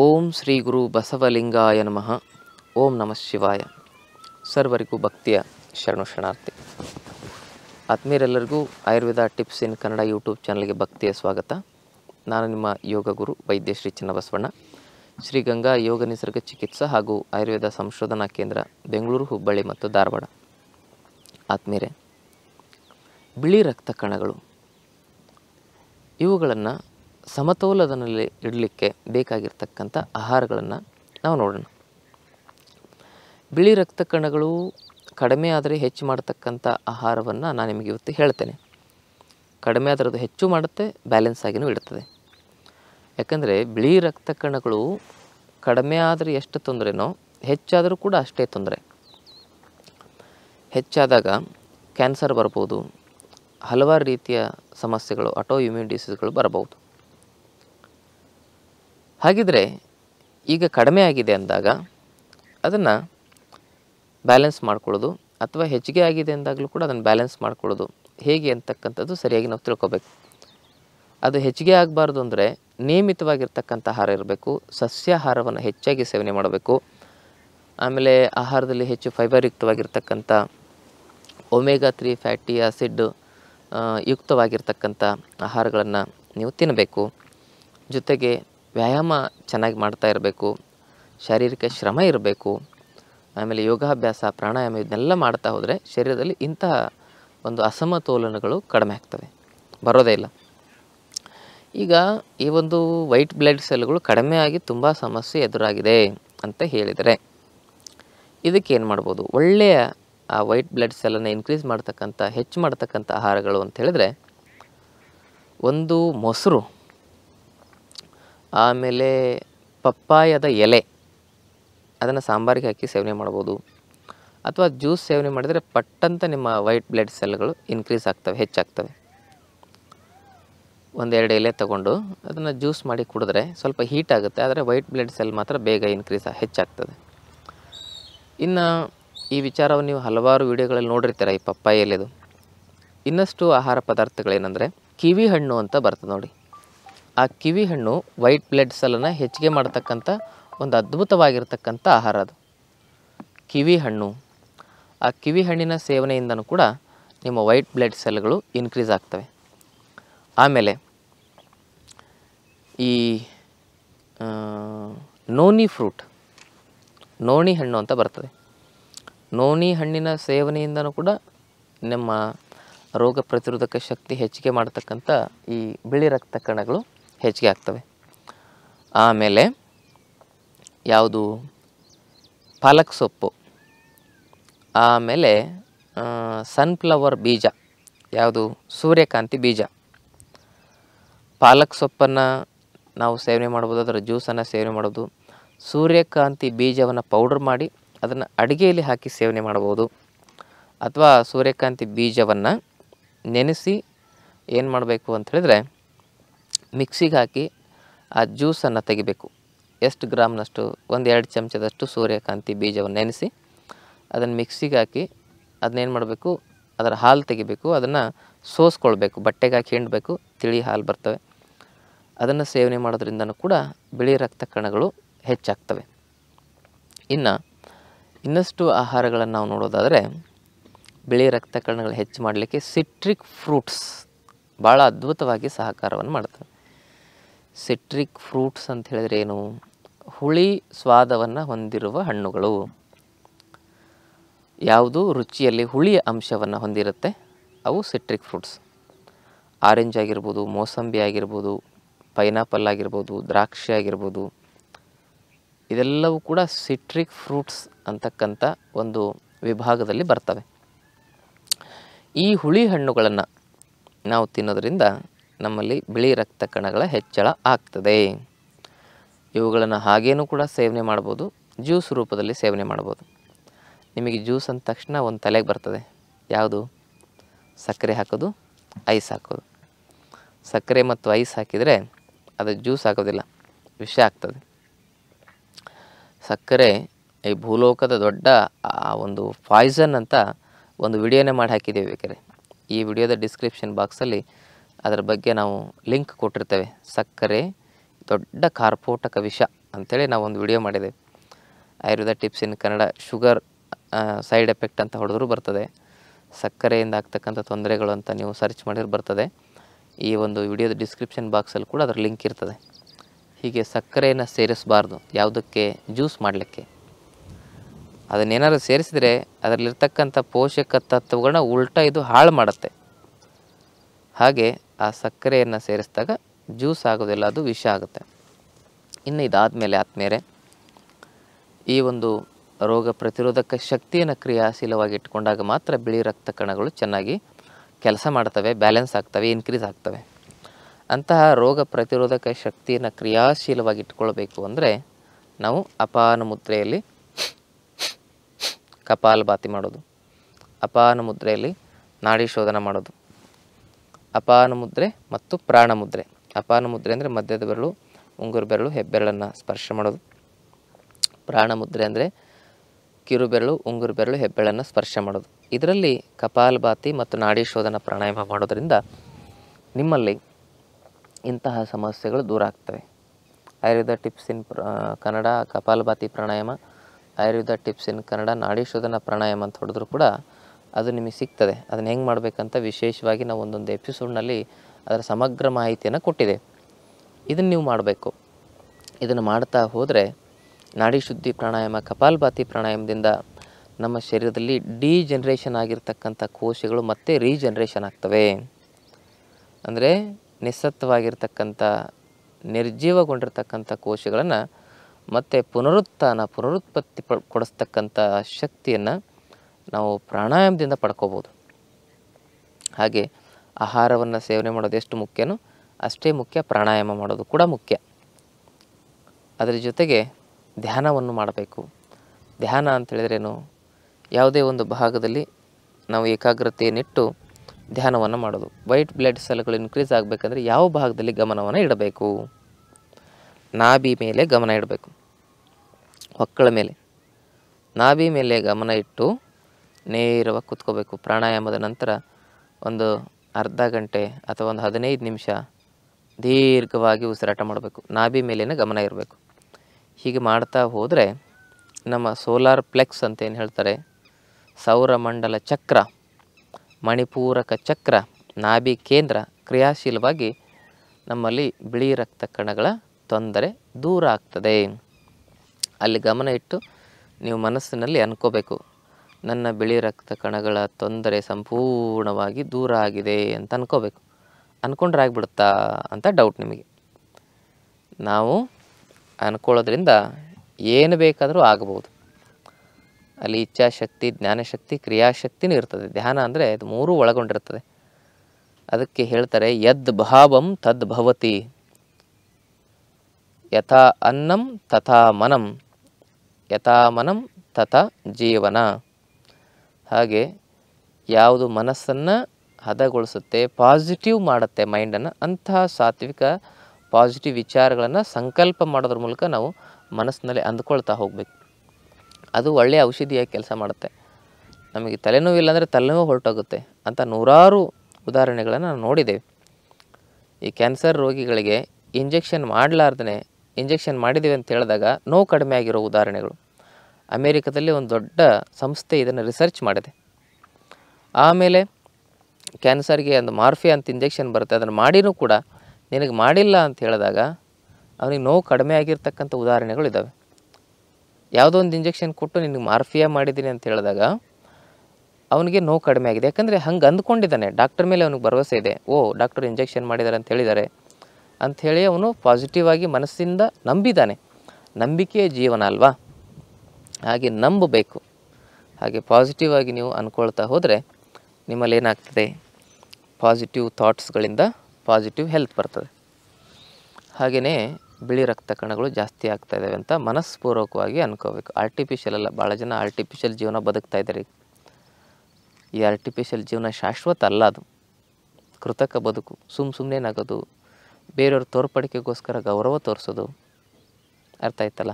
ಓಂ ಶ್ರೀ ಗುರು ಬಸವಲಿಂಗಾಯ ನಮಃ ಓಂ ನಮಃ ಶಿವಾಯ ಸರ್ವರಿಗೂ ಭಕ್ತಿಯ ಶರಣು ಶರಣಾರ್ಥಿ ಆತ್ಮೀಯರೆಲ್ಲರಿಗೂ Ayurveda tips in Kannada YouTube ಚಾನಲ್ಗೆ ಭಕ್ತಿಯ ಸ್ವಾಗತ ನಾನು ನಿಮ್ಮ ಯೋಗ ಗುರು ವೈದ್ಯ ಶ್ರೀ ಚನ್ನಬಸವಣ್ಣ ಶ್ರೀಗಂಗಾ ಯೋಗ ನಿಸರ್ಗ ಚಿಕಿತ್ಸಾ ಹಾಗೂ ಆಯುರ್ವೇದ ಸಂಶೋಧನಾ ಕೇಂದ್ರ ಬೆಂಗಳೂರು ಹುಬ್ಬಳ್ಳಿ ಮತ್ತು ಧಾರವಾಡ ಆತ್ಮೀರೆ ಬಿಳಿ ರಕ್ತ ಕಣಗಳು ಇವುಗಳನ್ನು ಸಮತೋಲನದಲ್ಲಿ ಇಡಲಿಕ್ಕೆ ಬೇಕಾಗಿರ್ತಕ್ಕಂಥ ಆಹಾರಗಳನ್ನು ನಾವು ನೋಡೋಣ ಬಿಳಿ ರಕ್ತ ಕಣಗಳು ಕಡಿಮೆ ಆದರೆ ಹೆಚ್ಚು ಮಾಡತಕ್ಕಂಥ ಆಹಾರವನ್ನು ನಾನು ನಿಮಗೆ ಇವತ್ತು ಹೇಳ್ತೇನೆ ಕಡಿಮೆ ಆದರೆ ಅದು ಹೆಚ್ಚು ಮಾಡುತ್ತೆ ಬ್ಯಾಲೆನ್ಸ್ ಆಗಿಯೂ ಇಡ್ತದೆ ಯಾಕಂದರೆ ಬಿಳಿ ರಕ್ತ ಕಣಗಳು ಕಡಿಮೆ ಆದರೆ ಎಷ್ಟು ತೊಂದರೆನೋ ಹೆಚ್ಚಾದರೂ ಕೂಡ ಅಷ್ಟೇ ತೊಂದರೆ ಹೆಚ್ಚಾದಾಗ ಕ್ಯಾನ್ಸರ್ ಬರ್ಬೋದು ಹಲವಾರು ರೀತಿಯ ಸಮಸ್ಯೆಗಳು ಆಟೋ ಇಮ್ಯೂನ್ ಡಿಸೀಸ್ಗಳು ಬರಬಹುದು ಹಾಗಿದ್ರೆ ಈಗ ಕಡಿಮೆ ಆಗಿದೆ ಅಂದಾಗ ಅದನ್ನು ಬ್ಯಾಲೆನ್ಸ್ ಮಾಡ್ಕೊಳ್ಳೋದು ಅಥವಾ ಹೆಚ್ಚಿಗೆ ಆಗಿದೆ ಅಂದಾಗಲೂ ಕೂಡ ಅದನ್ನು ಬ್ಯಾಲೆನ್ಸ್ ಮಾಡ್ಕೊಳ್ಳೋದು ಹೇಗೆ ಅಂತಕ್ಕಂಥದ್ದು ಸರಿಯಾಗಿ ನಾವು ತಿಳ್ಕೊಬೇಕು ಅದು ಹೆಚ್ಚಿಗೆ ಆಗಬಾರ್ದು ಅಂದರೆ ನಿಯಮಿತವಾಗಿರ್ತಕ್ಕಂಥ ಆಹಾರ ಇರಬೇಕು ಸಸ್ಯಾಹಾರವನ್ನು ಹೆಚ್ಚಾಗಿ ಸೇವನೆ ಮಾಡಬೇಕು ಆಮೇಲೆ ಆಹಾರದಲ್ಲಿ ಹೆಚ್ಚು ಫೈಬರ್ ಯುಕ್ತವಾಗಿರ್ತಕ್ಕಂಥ ಒಮೆಗಾ ತ್ರೀ ಫ್ಯಾಟಿ ಆಸಿಡ್ ಯುಕ್ತವಾಗಿರ್ತಕ್ಕಂಥ ಆಹಾರಗಳನ್ನು ನೀವು ತಿನ್ನಬೇಕು ಜೊತೆಗೆ ವ್ಯಾಯಾಮ ಚೆನ್ನಾಗಿ ಮಾಡ್ತಾ ಇರಬೇಕು ಶಾರೀರಿಕ ಶ್ರಮ ಇರಬೇಕು ಆಮೇಲೆ ಯೋಗಾಭ್ಯಾಸ ಪ್ರಾಣಾಯಾಮ ಇದನ್ನೆಲ್ಲ ಮಾಡ್ತಾ ಹೋದರೆ ಶರೀರದಲ್ಲಿ ಇಂತಹ ಒಂದು ಅಸಮತೋಲನಗಳು ಕಡಿಮೆ ಆಗ್ತವೆ ಬರೋದೇ ಇಲ್ಲ ಈಗ ಈ ಒಂದು ವೈಟ್ ಬ್ಲಡ್ ಸೆಲ್ಗಳು ಕಡಿಮೆ ಆಗಿ ತುಂಬ ಸಮಸ್ಯೆ ಎದುರಾಗಿದೆ ಅಂತ ಹೇಳಿದರೆ ಇದಕ್ಕೆ ಏನು ಮಾಡ್ಬೋದು ಒಳ್ಳೆಯ ಆ ವೈಟ್ ಬ್ಲಡ್ ಸೆಲನ್ನು ಇನ್ಕ್ರೀಸ್ ಮಾಡ್ತಕ್ಕಂಥ ಹೆಚ್ಚು ಮಾಡ್ತಕ್ಕಂಥ ಆಹಾರಗಳು ಅಂತ ಹೇಳಿದ್ರೆ ಒಂದು ಮೊಸರು ಆಮೇಲೆ ಪಪ್ಪಾಯದ ಎಲೆ ಅದನ್ನು ಸಾಂಬಾರಿಗೆ ಹಾಕಿ ಸೇವನೆ ಮಾಡ್ಬೋದು ಅಥವಾ ಜ್ಯೂಸ್ ಸೇವನೆ ಮಾಡಿದರೆ ಪಟ್ಟಂತ ನಿಮ್ಮ ವೈಟ್ ಬ್ಲಡ್ ಸೆಲ್ಗಳು ಇನ್ಕ್ರೀಸ್ ಆಗ್ತವೆ ಹೆಚ್ಚಾಗ್ತವೆ ಒಂದೆರಡು ಎಲೆ ತಗೊಂಡು ಅದನ್ನು ಜ್ಯೂಸ್ ಮಾಡಿ ಕುಡಿದ್ರೆ ಸ್ವಲ್ಪ ಹೀಟ್ ಆಗುತ್ತೆ ಆದರೆ ವೈಟ್ ಬ್ಲಡ್ ಸೆಲ್ ಮಾತ್ರ ಬೇಗ ಇನ್ಕ್ರೀಸ್ ಹೆಚ್ಚಾಗ್ತದೆ ಇನ್ನು ಈ ವಿಚಾರವನ್ನು ನೀವು ಹಲವಾರು ವಿಡಿಯೋಗಳಲ್ಲಿ ನೋಡಿರ್ತೀರ ಈ ಪಪ್ಪಾಯಿ ಎಲೆದು ಇನ್ನಷ್ಟು ಆಹಾರ ಪದಾರ್ಥಗಳೇನೆಂದರೆ ಕಿವಿ ಹಣ್ಣು ಅಂತ ಬರ್ತದೆ ನೋಡಿ ಆ ಕಿವಿ ಹಣ್ಣು ವೈಟ್ ಬ್ಲಡ್ ಸೆಲನ್ನು ಹೆಚ್ಚಿಗೆ ಮಾಡತಕ್ಕಂಥ ಒಂದು ಅದ್ಭುತವಾಗಿರ್ತಕ್ಕಂಥ ಆಹಾರ ಅದು ಕಿವಿ ಹಣ್ಣು ಆ ಕಿವಿ ಹಣ್ಣಿನ ಸೇವನೆಯಿಂದನೂ ಕೂಡ ನಿಮ್ಮ ವೈಟ್ ಬ್ಲಡ್ ಸೆಲ್ಗಳು ಇನ್ಕ್ರೀಸ್ ಆಗ್ತವೆ ಆಮೇಲೆ ಈ ನೋನಿ ಫ್ರೂಟ್ ನೋಣಿ ಹಣ್ಣು ಅಂತ ಬರ್ತದೆ ನೋಣಿ ಹಣ್ಣಿನ ಸೇವನೆಯಿಂದನೂ ಕೂಡ ನಿಮ್ಮ ರೋಗ ಪ್ರತಿರೋಧಕ ಶಕ್ತಿ ಹೆಚ್ಚಿಗೆ ಮಾಡತಕ್ಕಂಥ ಈ ಬಿಳಿ ರಕ್ತ ಕಣಗಳು ಹೆಚ್ಚಿಗೆ ಆಗ್ತವೆ ಆಮೇಲೆ ಯಾವುದು ಪಾಲಕ್ ಸೊಪ್ಪು ಆಮೇಲೆ ಸನ್ಫ್ಲವರ್ ಬೀಜ ಯಾವುದು ಸೂರ್ಯಕಾಂತಿ ಬೀಜ ಪಾಲಕ್ ಸೊಪ್ಪನ್ನು ನಾವು ಸೇವನೆ ಮಾಡ್ಬೋದು ಅದರ ಜ್ಯೂಸನ್ನು ಸೇವನೆ ಮಾಡೋದು ಸೂರ್ಯಕಾಂತಿ ಬೀಜವನ್ನು ಪೌಡರ್ ಮಾಡಿ ಅದನ್ನು ಅಡುಗೆಯಲ್ಲಿ ಹಾಕಿ ಸೇವನೆ ಮಾಡ್ಬೋದು ಅಥವಾ ಸೂರ್ಯಕಾಂತಿ ಬೀಜವನ್ನು ನೆನೆಸಿ ಏನು ಮಾಡಬೇಕು ಅಂತ ಹೇಳಿದ್ರೆ ಮಿಕ್ಸಿಗೆ ಹಾಕಿ ಆ ಜ್ಯೂಸನ್ನು ತೆಗಿಬೇಕು ಎಷ್ಟು ಗ್ರಾಮ್ನಷ್ಟು ಒಂದು ಎರಡು ಚಮಚದಷ್ಟು ಸೂರ್ಯಕಾಂತಿ ಬೀಜವನ್ನು ನೆನೆಸಿ ಅದನ್ನು ಮಿಕ್ಸಿಗೆ ಹಾಕಿ ಅದನ್ನೇನು ಮಾಡಬೇಕು ಅದರ ಹಾಲು ತೆಗಿಬೇಕು ಅದನ್ನು ಸೋಸ್ಕೊಳ್ಬೇಕು ಬಟ್ಟೆಗೆ ಹಾಕಿ ಹಿಂಡಬೇಕು ತಿಳಿ ಹಾಲು ಬರ್ತವೆ ಅದನ್ನು ಸೇವನೆ ಮಾಡೋದ್ರಿಂದನೂ ಕೂಡ ಬಿಳಿ ರಕ್ತ ಕಣಗಳು ಹೆಚ್ಚಾಗ್ತವೆ ಇನ್ನು ಇನ್ನಷ್ಟು ಆಹಾರಗಳನ್ನು ನಾವು ನೋಡೋದಾದರೆ ಬಿಳಿ ರಕ್ತ ಕಣಗಳು ಹೆಚ್ಚು ಮಾಡಲಿಕ್ಕೆ ಸಿಟ್ರಿಕ್ ಫ್ರೂಟ್ಸ್ ಭಾಳ ಅದ್ಭುತವಾಗಿ ಸಹಕಾರವನ್ನು ಮಾಡ್ತವೆ ಸಿಟ್ರಿಕ್ ಫ್ರೂಟ್ಸ್ ಅಂತ ಹೇಳಿದ್ರೆ ಏನು ಹುಳಿ ಸ್ವಾದವನ್ನು ಹೊಂದಿರುವ ಹಣ್ಣುಗಳು ಯಾವುದು ರುಚಿಯಲ್ಲಿ ಹುಳಿಯ ಅಂಶವನ್ನು ಹೊಂದಿರುತ್ತೆ ಅವು ಸಿಟ್ರಿಕ್ ಫ್ರೂಟ್ಸ್ ಆರೆಂಜ್ ಆಗಿರ್ಬೋದು ಮೋಸಂಬಿ ಆಗಿರ್ಬೋದು ಪೈನಾಪಲ್ ಆಗಿರ್ಬೋದು ದ್ರಾಕ್ಷಿ ಆಗಿರ್ಬೋದು ಇದೆಲ್ಲವೂ ಕೂಡ ಸಿಟ್ರಿಕ್ ಫ್ರೂಟ್ಸ್ ಅಂತಕ್ಕಂಥ ಒಂದು ವಿಭಾಗದಲ್ಲಿ ಬರ್ತವೆ ಈ ಹುಳಿ ಹಣ್ಣುಗಳನ್ನು ನಾವು ತಿನ್ನೋದರಿಂದ ನಮ್ಮಲ್ಲಿ ಬಿಳಿ ರಕ್ತ ಕಣಗಳ ಹೆಚ್ಚಳ ಆಗ್ತದೆ ಇವುಗಳನ್ನು ಹಾಗೇನೂ ಕೂಡ ಸೇವನೆ ಮಾಡ್ಬೋದು ಜ್ಯೂಸ್ ರೂಪದಲ್ಲಿ ಸೇವನೆ ಮಾಡ್ಬೋದು ನಿಮಗೆ ಜ್ಯೂಸ್ ಅಂದ ತಕ್ಷಣ ಒಂದು ತಲೆಗೆ ಬರ್ತದೆ ಯಾವುದು ಸಕ್ಕರೆ ಹಾಕೋದು ಐಸ್ ಹಾಕೋದು ಸಕ್ಕರೆ ಮತ್ತು ಐಸ್ ಹಾಕಿದರೆ ಅದು ಜ್ಯೂಸ್ ಹಾಕೋದಿಲ್ಲ ವಿಷ ಆಗ್ತದೆ ಸಕ್ಕರೆ ಈ ಭೂಲೋಕದ ದೊಡ್ಡ ಒಂದು ಫಾಯ್ಸನ್ ಅಂತ ಒಂದು ವಿಡಿಯೋನೇ ಮಾಡಿ ಹಾಕಿದ್ದೀವಿ ಬೇಕಾರೆ ಈ ವಿಡಿಯೋದ ಡಿಸ್ಕ್ರಿಪ್ಷನ್ ಬಾಕ್ಸಲ್ಲಿ ಅದರ ಬಗ್ಗೆ ನಾವು ಲಿಂಕ್ ಕೊಟ್ಟಿರ್ತೇವೆ ಸಕ್ಕರೆ ದೊಡ್ಡ ಕಾರ್ಪೋಟಕ ವಿಷ ಅಂಥೇಳಿ ನಾವು ಒಂದು ವಿಡಿಯೋ ಮಾಡಿದ್ದೇವೆ Ayurveda tips in Kannada sugar side effect ಅಂತ ಹೊಡೆದ್ರು ಬರ್ತದೆ ಸಕ್ಕರೆಯಿಂದ ಆಗ್ತಕ್ಕಂಥ ತೊಂದರೆಗಳು ಅಂತ ನೀವು ಸರ್ಚ್ ಮಾಡಿದ್ರು ಬರ್ತದೆ ಈ ಒಂದು ವಿಡಿಯೋದ ಡಿಸ್ಕ್ರಿಪ್ಷನ್ ಬಾಕ್ಸಲ್ಲಿ ಕೂಡ ಅದರ ಲಿಂಕ್ ಇರ್ತದೆ ಹೀಗೆ ಸಕ್ಕರೆಯನ್ನು ಸೇರಿಸಬಾರ್ದು ಯಾವುದಕ್ಕೆ ಜ್ಯೂಸ್ ಮಾಡಲಿಕ್ಕೆ ಅದನ್ನೇನಾದ್ರೂ ಸೇರಿಸಿದರೆ ಅದರಲ್ಲಿರ್ತಕ್ಕಂಥ ಪೋಷಕ ತತ್ವಗಳನ್ನ ಉಲ್ಟಾ ಇದು ಹಾಳು ಮಾಡುತ್ತೆ ಹಾಗೆ ಆ ಸಕ್ಕರೆಯನ್ನು ಸೇರಿಸಿದಾಗ ಜ್ಯೂಸ್ ಆಗೋದಿಲ್ಲ ಅದು ವಿಷ ಆಗುತ್ತೆ ಇನ್ನು ಇದಾದಮೇಲೆ ಆದ್ಮೇಲೆ ಈ ಒಂದು ರೋಗ ಪ್ರತಿರೋಧಕ ಶಕ್ತಿಯನ್ನು ಕ್ರಿಯಾಶೀಲವಾಗಿ ಇಟ್ಕೊಂಡಾಗ ಮಾತ್ರ ಬಿಳಿ ರಕ್ತ ಕಣಗಳು ಚೆನ್ನಾಗಿ ಕೆಲಸ ಮಾಡ್ತವೆ ಬ್ಯಾಲೆನ್ಸ್ ಆಗ್ತವೆ ಇನ್ಕ್ರೀಸ್ ಆಗ್ತವೆ ಅಂತಹ ರೋಗ ಪ್ರತಿರೋಧಕ ಶಕ್ತಿಯನ್ನು ಕ್ರಿಯಾಶೀಲವಾಗಿ ಇಟ್ಕೊಳ್ಬೇಕು ಅಂದರೆ ನಾವು ಅಪಾನ ಮುದ್ರೆಯಲ್ಲಿ ಕಪಾಲಭಾತಿ ಮಾಡೋದು ಅಪಾನ ಮುದ್ರೆಯಲ್ಲಿ ನಾಡಿ ಶೋಧನ ಮಾಡೋದು ಅಪಾನ ಮುದ್ರೆ ಮತ್ತು ಪ್ರಾಣ ಮುದ್ರೆ ಅಪಾನ ಮುದ್ರೆ ಅಂದರೆ ಮಧ್ಯದ ಬೆರಳು ಉಂಗುರು ಬೆರಳು ಹೆಬ್ಬೆರಳನ್ನು ಸ್ಪರ್ಶ ಮಾಡೋದು ಪ್ರಾಣ ಮುದ್ರೆ ಅಂದರೆ ಬೆರಳು ಉಂಗುರು ಬೆರಳು ಹೆಬ್ಬೆರಳನ್ನು ಸ್ಪರ್ಶ ಮಾಡೋದು ಇದರಲ್ಲಿ ಕಪಾಲಭಾತಿ ಮತ್ತು ನಾಡಿ ಶೋಧನ ಪ್ರಾಣಾಯಾಮ ಮಾಡೋದರಿಂದ ನಿಮ್ಮಲ್ಲಿ ಇಂತಹ ಸಮಸ್ಯೆಗಳು ದೂರ ಆಗ್ತವೆ Ayurveda tips in Kannada kapalbhati pranayama Ayurveda tips in Kannada nadi shodhana ಪ್ರಾಣಾಯಾಮ ಅಂತ ಹೊಡೆದ್ರು ಕೂಡ ಅದು ನಿಮಗೆ ಸಿಗ್ತದೆ ಅದನ್ನು ಹೆಂಗೆ ಮಾಡಬೇಕಂತ ವಿಶೇಷವಾಗಿ ನಾವು ಒಂದೊಂದು ಎಪಿಸೋಡ್ನಲ್ಲಿ ಅದರ ಸಮಗ್ರ ಮಾಹಿತಿಯನ್ನು ಕೊಟ್ಟಿದೆ ಇದನ್ನು ನೀವು ಮಾಡಬೇಕು ಇದನ್ನು ಮಾಡ್ತಾ ಹೋದರೆ ನಾಡಿ ಶುದ್ಧಿ ಪ್ರಾಣಾಯಾಮ ಕಪಾಲ್ಭಾತಿ ಪ್ರಾಣಾಯಾಮದಿಂದ ನಮ್ಮ ಶರೀರದಲ್ಲಿ ಜನ್ರೇಷನ್ ಆಗಿರ್ತಕ್ಕಂಥ ಕೋಶಗಳು ಮತ್ತೆ ರೀಜನ್ರೇಷನ್ ಆಗ್ತವೆ ಅಂದರೆ ನಿಸ್ಸತ್ವವಾಗಿರ್ತಕ್ಕಂಥ ನಿರ್ಜೀವಗೊಂಡಿರ್ತಕ್ಕಂಥ ಕೋಶಗಳನ್ನು ಮತ್ತೆ ಪುನರುತ್ಥಾನ ಪುನರುತ್ಪತ್ತಿ ಕೊಡಿಸ್ತಕ್ಕಂಥ ಶಕ್ತಿಯನ್ನು ನಾವು ಪ್ರಾಣಾಯಾಮದಿಂದ ಪಡ್ಕೋಬೋದು ಹಾಗೆ ಆಹಾರವನ್ನು ಸೇವನೆ ಮಾಡೋದು ಎಷ್ಟು ಮುಖ್ಯನೋ ಅಷ್ಟೇ ಮುಖ್ಯ ಪ್ರಾಣಾಯಾಮ ಮಾಡೋದು ಕೂಡ ಮುಖ್ಯ ಅದರ ಜೊತೆಗೆ ಧ್ಯಾನವನ್ನು ಮಾಡಬೇಕು ಧ್ಯಾನ ಅಂತ ಯಾವುದೇ ಒಂದು ಭಾಗದಲ್ಲಿ ನಾವು ಏಕಾಗ್ರತೆಯನ್ನಿಟ್ಟು ಧ್ಯಾನವನ್ನು ಮಾಡೋದು ವೈಟ್ ಬ್ಲಡ್ ಸೆಲ್ಗಳು ಇನ್ಕ್ರೀಸ್ ಆಗಬೇಕಂದ್ರೆ ಯಾವ ಭಾಗದಲ್ಲಿ ಗಮನವನ್ನು ಇಡಬೇಕು ನಾಭಿ ಮೇಲೆ ಗಮನ ಇಡಬೇಕು ಹೊಕ್ಕಳ ಮೇಲೆ ನಾಭಿ ಮೇಲೆ ಗಮನ ಇಟ್ಟು ನೇರವಾಗಿ ಕುತ್ಕೋಬೇಕು ಪ್ರಾಣಾಯಾಮದ ನಂತರ ಒಂದು ಅರ್ಧ ಗಂಟೆ ಅಥವಾ ಒಂದು ಹದಿನೈದು ನಿಮಿಷ ದೀರ್ಘವಾಗಿ ಉಸಿರಾಟ ಮಾಡಬೇಕು ನಾಭಿ ಮೇಲೇನೆ ಗಮನ ಇರಬೇಕು ಹೀಗೆ ಮಾಡ್ತಾ ಹೋದರೆ ನಮ್ಮ ಸೋಲಾರ್ ಪ್ಲೆಕ್ಸ್ ಅಂತ ಏನು ಹೇಳ್ತಾರೆ ಸೌರಮಂಡಲ ಚಕ್ರ ಮಣಿಪೂರಕ ಚಕ್ರ ನಾಭಿ ಕೇಂದ್ರ ಕ್ರಿಯಾಶೀಲವಾಗಿ ನಮ್ಮಲ್ಲಿ ಬಿಳಿ ರಕ್ತ ಕಣಗಳ ತೊಂದರೆ ದೂರ ಆಗ್ತದೆ ಅಲ್ಲಿ ಗಮನ ಇಟ್ಟು ನೀವು ಮನಸ್ಸಿನಲ್ಲಿ ಅನ್ಕೋಬೇಕು ನನ್ನ ಬಿಳಿ ರಕ್ತ ಕಣಗಳ ತೊಂದರೆ ಸಂಪೂರ್ಣವಾಗಿ ದೂರ ಆಗಿದೆ ಅಂತ ಅನ್ಕೋಬೇಕು ಅಂದ್ಕೊಂಡ್ರೆ ಆಗಿಬಿಡುತ್ತಾ ಅಂತ ಡೌಟ್ ನಿಮಗೆ ನಾವು ಅಂದ್ಕೊಳ್ಳೋದ್ರಿಂದ ಏನು ಬೇಕಾದರೂ ಆಗಬಹುದು ಅಲ್ಲಿ ಇಚ್ಛಾಶಕ್ತಿ ಜ್ಞಾನಶಕ್ತಿ ಕ್ರಿಯಾಶಕ್ತಿನೂ ಇರ್ತದೆ ಧ್ಯಾನ ಅಂದರೆ ಅದು ಮೂರೂ ಒಳಗೊಂಡಿರ್ತದೆ ಅದಕ್ಕೆ ಹೇಳ್ತಾರೆ ಯದ್ ಭಾವಂ ತದ್ಭವತಿ ಯಥಾ ಅನ್ನಂ ತಥಾ ಮನಂ ಯಥಾ ಮನಂ ತಥಾ ಜೀವನ ಹಾಗೆ ಯಾವುದು ಮನಸ್ಸನ್ನು ಹದಗೊಳಿಸುತ್ತೆ ಪಾಸಿಟಿವ್ ಮಾಡುತ್ತೆ ಮೈಂಡನ್ನು ಅಂತಹ ಸಾತ್ವಿಕ ಪಾಸಿಟಿವ್ ವಿಚಾರಗಳನ್ನು ಸಂಕಲ್ಪ ಮಾಡೋದ್ರ ಮೂಲಕ ನಾವು ಮನಸ್ಸಿನಲ್ಲಿ ಅಂದ್ಕೊಳ್ತಾ ಹೋಗಬೇಕು ಅದು ಒಳ್ಳೆಯ ಔಷಧಿಯಾಗಿ ಕೆಲಸ ಮಾಡುತ್ತೆ ನಮಗೆ ತಲೆನೋವು ಇಲ್ಲಾಂದರೆ ತಲೆನೋವು ಹೊರಟೋಗುತ್ತೆ ಅಂತ ನೂರಾರು ಉದಾಹರಣೆಗಳನ್ನು ನಾವು ನೋಡಿದ್ದೇವೆ ಈ ಕ್ಯಾನ್ಸರ್ ರೋಗಿಗಳಿಗೆ ಇಂಜೆಕ್ಷನ್ ಮಾಡಲಾರ್ದೇ ಇಂಜೆಕ್ಷನ್ ಮಾಡಿದ್ದೀವಿ ಅಂತ ಹೇಳಿದಾಗ ನೋವು ಕಡಿಮೆ ಆಗಿರೋ ಉದಾಹರಣೆಗಳು ಅಮೇರಿಕದಲ್ಲಿ ಒಂದು ದೊಡ್ಡ ಸಂಸ್ಥೆ ಇದನ್ನು ರಿಸರ್ಚ್ ಮಾಡಿದೆ ಆಮೇಲೆ ಕ್ಯಾನ್ಸರ್ಗೆ ಒಂದು ಮಾರ್ಫಿ ಅಂತ ಇಂಜೆಕ್ಷನ್ ಬರುತ್ತೆ ಅದನ್ನು ಮಾಡಿನೂ ಕೂಡ ನಿನಗೆ ಮಾಡಿಲ್ಲ ಅಂತ ಹೇಳಿದಾಗ ಅವನಿಗೆ ನೋವು ಕಡಿಮೆ ಆಗಿರ್ತಕ್ಕಂಥ ಉದಾಹರಣೆಗಳು ಇದ್ದಾವೆ ಯಾವುದೋ ಒಂದು ಇಂಜೆಕ್ಷನ್ ಕೊಟ್ಟು ನಿನಗೆ ಮಾರ್ಫಿಯಾ ಮಾಡಿದ್ದೀನಿ ಅಂತ ಹೇಳಿದಾಗ ಅವನಿಗೆ ನೋವು ಕಡಿಮೆ ಆಗಿದೆ ಯಾಕಂದರೆ ಹಂಗೆ ಅಂದ್ಕೊಂಡಿದ್ದಾನೆ ಡಾಕ್ಟರ್ ಮೇಲೆ ಅವನಿಗೆ ಭರವಸೆ ಇದೆ ಓ ಡಾಕ್ಟರ್ ಇಂಜೆಕ್ಷನ್ ಮಾಡಿದ್ದಾರೆ ಅಂತ ಹೇಳಿದ್ದಾರೆ ಅಂಥೇಳಿ ಅವನು ಪಾಸಿಟಿವ್ ಆಗಿ ಮನಸ್ಸಿಂದ ನಂಬಿದ್ದಾನೆ ನಂಬಿಕೆಯ ಜೀವನ ಅಲ್ವಾ ಹಾಗೆ ನಂಬಬೇಕು ಹಾಗೆ ಪಾಸಿಟಿವ್ ಆಗಿ ನೀವು ಅಂದ್ಕೊಳ್ತಾ ಹೋದರೆ ನಿಮ್ಮಲ್ಲಿ ಏನಾಗ್ತದೆ ಪಾಸಿಟಿವ್ ಥಾಟ್ಸ್ಗಳಿಂದ ಪಾಸಿಟಿವ್ ಹೆಲ್ತ್ ಬರ್ತದೆ ಹಾಗೆಯೇ ಬಿಳಿ ರಕ್ತ ಕಣಗಳು ಜಾಸ್ತಿ ಆಗ್ತಾ ಇದ್ದಾವೆ ಅಂತ ಮನಸ್ಪೂರ್ವಕವಾಗಿ ಅನ್ಕೋಬೇಕು ಆರ್ಟಿಫಿಷಿಯಲ್ ಅಲ್ಲ ಭಾಳ ಜನ ಆರ್ಟಿಫಿಷಿಯಲ್ ಜೀವನ ಬದುಕ್ತಾ ಇದ್ದಾರೆ ಈ ಆರ್ಟಿಫಿಷಿಯಲ್ ಜೀವನ ಶಾಶ್ವತ ಅಲ್ಲ ಅದು ಕೃತಕ ಬದುಕು ಸುಮ್ಮ ಸುಮ್ಮನೇನಾಗೋದು ಬೇರೆಯವ್ರ ತೋರ್ಪಡಿಕೆಗೋಸ್ಕರ ಗೌರವ ತೋರಿಸೋದು ಅರ್ಥ ಆಯ್ತಲ್ಲ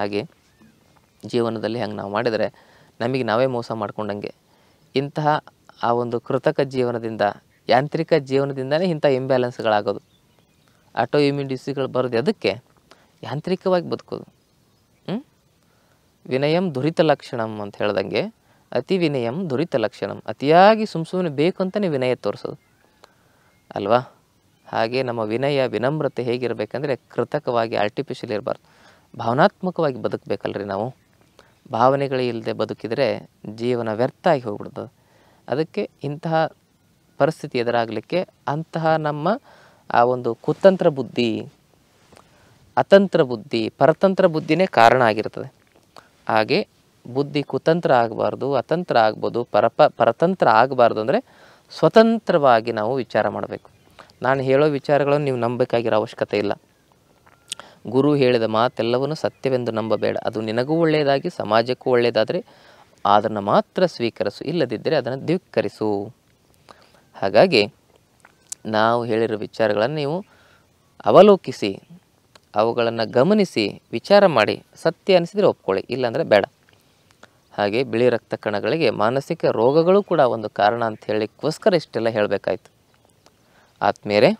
ಹಾಗೆ ಜೀವನದಲ್ಲಿ ಹಂಗೆ ನಾವು ಮಾಡಿದರೆ ನಮಗೆ ನಾವೇ ಮೋಸ ಮಾಡ್ಕೊಂಡಂಗೆ ಇಂತಹ ಆ ಒಂದು ಕೃತಕ ಜೀವನದಿಂದ ಯಾಂತ್ರಿಕ ಜೀವನದಿಂದಲೇ ಇಂಥ ಇಂಬ್ಯಾಲೆನ್ಸ್ಗಳಾಗೋದು ಆಟೋ ಇಮ್ಯೂನ್ ಡಿಸೀಸ್ಗಳು ಬರೋದು ಅದಕ್ಕೆ ಯಾಂತ್ರಿಕವಾಗಿ ಬದುಕೋದು ಹ್ಞೂ ವಿನಯಂ ದುರಿತ ಲಕ್ಷಣಂ ಅಂತ ಹೇಳ್ದಂಗೆ ಅತಿ ವಿನಯಂ ದುರಿತ ಲಕ್ಷಣಂ ಅತಿಯಾಗಿ ಸುಮ್ಮ ಬೇಕು ಅಂತಲೇ ವಿನಯ ತೋರಿಸೋದು ಅಲ್ವಾ ಹಾಗೆ ನಮ್ಮ ವಿನಯ ವಿನಮ್ರತೆ ಹೇಗಿರಬೇಕಂದ್ರೆ ಕೃತಕವಾಗಿ ಆರ್ಟಿಫಿಷಿಯಲ್ ಇರಬಾರ್ದು ಭಾವನಾತ್ಮಕವಾಗಿ ಬದುಕಬೇಕಲ್ರಿ ನಾವು ಭಾವನೆಗಳಿಲ್ಲದೆ ಬದುಕಿದರೆ ಜೀವನ ವ್ಯರ್ಥ ಆಗಿ ಹೋಗ್ಬಿಡ್ತದೆ ಅದಕ್ಕೆ ಇಂತಹ ಪರಿಸ್ಥಿತಿ ಎದುರಾಗಲಿಕ್ಕೆ ಅಂತಹ ನಮ್ಮ ಆ ಒಂದು ಕುತಂತ್ರ ಬುದ್ಧಿ ಅತಂತ್ರ ಬುದ್ಧಿ ಪರತಂತ್ರ ಬುದ್ಧಿನೇ ಕಾರಣ ಆಗಿರ್ತದೆ ಹಾಗೆ ಬುದ್ಧಿ ಕುತಂತ್ರ ಆಗಬಾರ್ದು ಅತಂತ್ರ ಆಗ್ಬೋದು ಪರಪ ಪರತಂತ್ರ ಆಗಬಾರ್ದು ಅಂದರೆ ಸ್ವತಂತ್ರವಾಗಿ ನಾವು ವಿಚಾರ ಮಾಡಬೇಕು ನಾನು ಹೇಳೋ ವಿಚಾರಗಳನ್ನು ನೀವು ನಂಬಬೇಕಾಗಿರೋ ಅವಶ್ಯಕತೆ ಇಲ್ಲ ಗುರು ಹೇಳಿದ ಮಾತೆಲ್ಲವನ್ನು ಸತ್ಯವೆಂದು ನಂಬಬೇಡ ಅದು ನಿನಗೂ ಒಳ್ಳೆಯದಾಗಿ ಸಮಾಜಕ್ಕೂ ಒಳ್ಳೆಯದಾದರೆ ಅದನ್ನು ಮಾತ್ರ ಸ್ವೀಕರಿಸು ಇಲ್ಲದಿದ್ದರೆ ಅದನ್ನು ಧಿಕ್ಕರಿಸು ಹಾಗಾಗಿ ನಾವು ಹೇಳಿರೋ ವಿಚಾರಗಳನ್ನು ನೀವು ಅವಲೋಕಿಸಿ ಅವುಗಳನ್ನು ಗಮನಿಸಿ ವಿಚಾರ ಮಾಡಿ ಸತ್ಯ ಅನಿಸಿದರೆ ಒಪ್ಕೊಳ್ಳಿ ಇಲ್ಲಾಂದರೆ ಬೇಡ ಹಾಗೆ ಬಿಳಿ ರಕ್ತ ಕಣಗಳಿಗೆ ಮಾನಸಿಕ ರೋಗಗಳು ಕೂಡ ಒಂದು ಕಾರಣ ಅಂತ ಹೇಳಿಕ್ಕೋಸ್ಕರ ಇಷ್ಟೆಲ್ಲ ಹೇಳಬೇಕಾಯ್ತು ಆದ್ಮೇಲೆ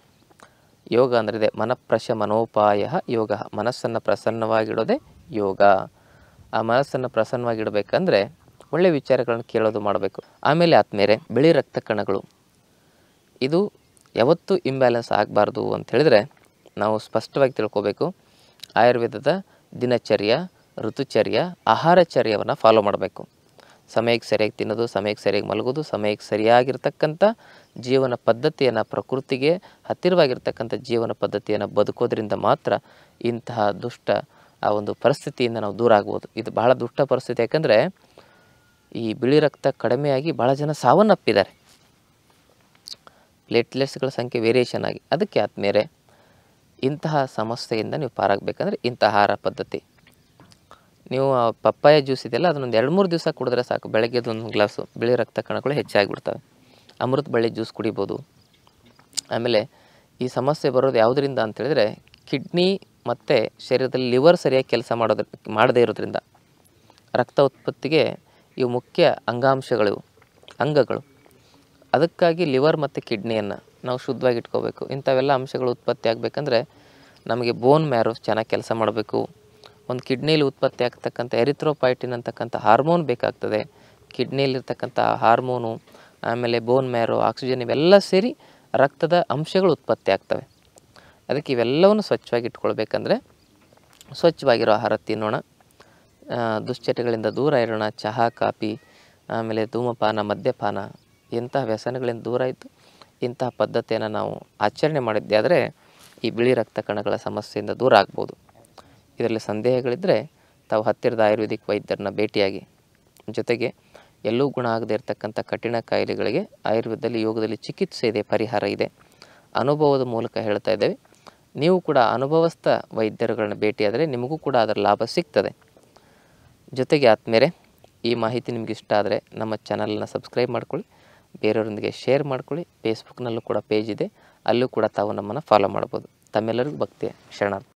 ಯೋಗ ಅಂದರೆ ಇದೆ ಮನಪ್ರಶ ಮನೋಪಾಯ ಯೋಗ ಮನಸ್ಸನ್ನು ಪ್ರಸನ್ನವಾಗಿಡೋದೇ ಯೋಗ ಆ ಮನಸ್ಸನ್ನು ಪ್ರಸನ್ನವಾಗಿಡಬೇಕಂದ್ರೆ ಒಳ್ಳೆಯ ವಿಚಾರಗಳನ್ನು ಕೇಳೋದು ಮಾಡಬೇಕು ಆಮೇಲೆ ಆತ್ಮೇಲೆ ಬಿಳಿ ರಕ್ತ ಕಣಗಳು ಇದು ಯಾವತ್ತೂ ಇಂಬ್ಯಾಲೆನ್ಸ್ ಆಗಬಾರ್ದು ಅಂತ ಹೇಳಿದ್ರೆ ನಾವು ಸ್ಪಷ್ಟವಾಗಿ ತಿಳ್ಕೋಬೇಕು ಆಯುರ್ವೇದದ ದಿನಚರ್ಯ ಋತುಚರ್ಯ ಆಹಾರಚರ್ಯವನ್ನು ಫಾಲೋ ಮಾಡಬೇಕು ಸಮಯಕ್ಕೆ ಸರಿಯಾಗಿ ತಿನ್ನೋದು ಸಮಯಕ್ಕೆ ಸರಿಯಾಗಿ ಮಲಗೋದು ಸಮಯಕ್ಕೆ ಸರಿಯಾಗಿರ್ತಕ್ಕಂಥ ಜೀವನ ಪದ್ಧತಿಯನ್ನು ಪ್ರಕೃತಿಗೆ ಹತ್ತಿರವಾಗಿರ್ತಕ್ಕಂಥ ಜೀವನ ಪದ್ಧತಿಯನ್ನು ಬದುಕೋದ್ರಿಂದ ಮಾತ್ರ ಇಂತಹ ದುಷ್ಟ ಆ ಒಂದು ಪರಿಸ್ಥಿತಿಯಿಂದ ನಾವು ದೂರ ಆಗ್ಬೋದು ಇದು ಬಹಳ ದುಷ್ಟ ಪರಿಸ್ಥಿತಿ ಯಾಕಂದರೆ ಈ ಬಿಳಿ ರಕ್ತ ಕಡಿಮೆಯಾಗಿ ಭಾಳ ಜನ ಸಾವನ್ನಪ್ಪಿದ್ದಾರೆ ಪ್ಲೇಟ್ಲೆಟ್ಸ್ಗಳ ಸಂಖ್ಯೆ ವೇರಿಯೇಷನ್ ಆಗಿ ಅದಕ್ಕೆ ಆದ್ಮೇಲೆ ಇಂತಹ ಸಮಸ್ಯೆಯಿಂದ ನೀವು ಪಾರಾಗಬೇಕಂದ್ರೆ ಇಂಥ ಆಹಾರ ಪದ್ಧತಿ ನೀವು ಪಪ್ಪಾಯ ಜ್ಯೂಸ್ ಇದೆಯಲ್ಲ ಅದನ್ನೊಂದು ಎರಡು ಮೂರು ದಿವಸ ಕುಡಿದ್ರೆ ಸಾಕು ಬೆಳಗ್ಗೆದು ಒಂದು ಗ್ಲಾಸು ಬಿಳಿ ರಕ್ತ ಕಣಗಳು ಹೆಚ್ಚಾಗಿಬಿಡ್ತವೆ ಅಮೃತ ಬಳ್ಳಿ ಜ್ಯೂಸ್ ಕುಡಿಬೋದು ಆಮೇಲೆ ಈ ಸಮಸ್ಯೆ ಬರೋದು ಯಾವುದರಿಂದ ಅಂತೇಳಿದರೆ ಕಿಡ್ನಿ ಮತ್ತು ಶರೀರದಲ್ಲಿ ಲಿವರ್ ಸರಿಯಾಗಿ ಕೆಲಸ ಮಾಡೋದ್ರ ಮಾಡದೇ ಇರೋದ್ರಿಂದ ರಕ್ತ ಉತ್ಪತ್ತಿಗೆ ಇವು ಮುಖ್ಯ ಅಂಗಾಂಶಗಳು ಅಂಗಗಳು ಅದಕ್ಕಾಗಿ ಲಿವರ್ ಮತ್ತು ಕಿಡ್ನಿಯನ್ನು ನಾವು ಶುದ್ಧವಾಗಿ ಇಟ್ಕೋಬೇಕು ಇಂಥವೆಲ್ಲ ಅಂಶಗಳು ಉತ್ಪತ್ತಿ ಆಗಬೇಕಂದ್ರೆ ನಮಗೆ ಬೋನ್ ಮ್ಯಾರೋ ಚೆನ್ನಾಗಿ ಕೆಲಸ ಮಾಡಬೇಕು ಒಂದು ಕಿಡ್ನಿಲಿ ಉತ್ಪತ್ತಿ ಆಗ್ತಕ್ಕಂಥ ಎರಿಥ್ರೋಪೈಟಿನ್ ಅಂತಕ್ಕಂಥ ಹಾರ್ಮೋನ್ ಬೇಕಾಗ್ತದೆ ಕಿಡ್ನಿಯಲ್ಲಿರ್ತಕ್ಕಂಥ ಹಾರ್ಮೋನು ಆಮೇಲೆ ಬೋನ್ ಮ್ಯಾರೋ ಆಕ್ಸಿಜನ್ ಇವೆಲ್ಲ ಸೇರಿ ರಕ್ತದ ಅಂಶಗಳು ಉತ್ಪತ್ತಿ ಆಗ್ತವೆ ಅದಕ್ಕೆ ಇವೆಲ್ಲವನ್ನು ಸ್ವಚ್ಛವಾಗಿ ಇಟ್ಕೊಳ್ಬೇಕಂದ್ರೆ ಸ್ವಚ್ಛವಾಗಿರೋ ಆಹಾರ ತಿನ್ನೋಣ ದುಶ್ಚಟಗಳಿಂದ ದೂರ ಇರೋಣ ಚಹಾ ಕಾಫಿ ಆಮೇಲೆ ಧೂಮಪಾನ ಮದ್ಯಪಾನ ಇಂತಹ ವ್ಯಸನಗಳಿಂದ ದೂರ ಇತ್ತು ಇಂತಹ ಪದ್ಧತಿಯನ್ನು ನಾವು ಆಚರಣೆ ಮಾಡಿದ್ದೆ ಆದರೆ ಈ ಬಿಳಿ ರಕ್ತ ಕಣಗಳ ಸಮಸ್ಯೆಯಿಂದ ದೂರ ಆಗ್ಬೋದು ಇದರಲ್ಲಿ ಸಂದೇಹಗಳಿದ್ದರೆ ತಾವು ಹತ್ತಿರದ ಆಯುರ್ವೇದಿಕ್ ವೈದ್ಯರನ್ನ ಭೇಟಿಯಾಗಿ ಜೊತೆಗೆ ಎಲ್ಲೂ ಗುಣ ಆಗದೇ ಇರತಕ್ಕಂಥ ಕಠಿಣ ಕಾಯಿಲೆಗಳಿಗೆ ಆಯುರ್ವೇದದಲ್ಲಿ ಯೋಗದಲ್ಲಿ ಚಿಕಿತ್ಸೆ ಇದೆ ಪರಿಹಾರ ಇದೆ ಅನುಭವದ ಮೂಲಕ ಹೇಳ್ತಾ ಇದ್ದೇವೆ ನೀವು ಕೂಡ ಅನುಭವಸ್ಥ ವೈದ್ಯರುಗಳನ್ನ ಭೇಟಿಯಾದರೆ ನಿಮಗೂ ಕೂಡ ಅದರ ಲಾಭ ಸಿಗ್ತದೆ ಜೊತೆಗೆ ಆದಮೇಲೆ ಈ ಮಾಹಿತಿ ನಿಮ್ಗೆ ಇಷ್ಟ ಆದರೆ ನಮ್ಮ ಚಾನಲನ್ನು ಸಬ್ಸ್ಕ್ರೈಬ್ ಮಾಡ್ಕೊಳ್ಳಿ ಬೇರೆಯವರೊಂದಿಗೆ ಶೇರ್ ಮಾಡ್ಕೊಳ್ಳಿ ಫೇಸ್ಬುಕ್ನಲ್ಲೂ ಕೂಡ ಪೇಜ್ ಇದೆ ಅಲ್ಲೂ ಕೂಡ ತಾವು ನಮ್ಮನ್ನು ಫಾಲೋ ಮಾಡ್ಬೋದು ತಮ್ಮೆಲ್ಲರಿಗೂ ಭಕ್ತಿಯ ಶರಣಾರ್ಥ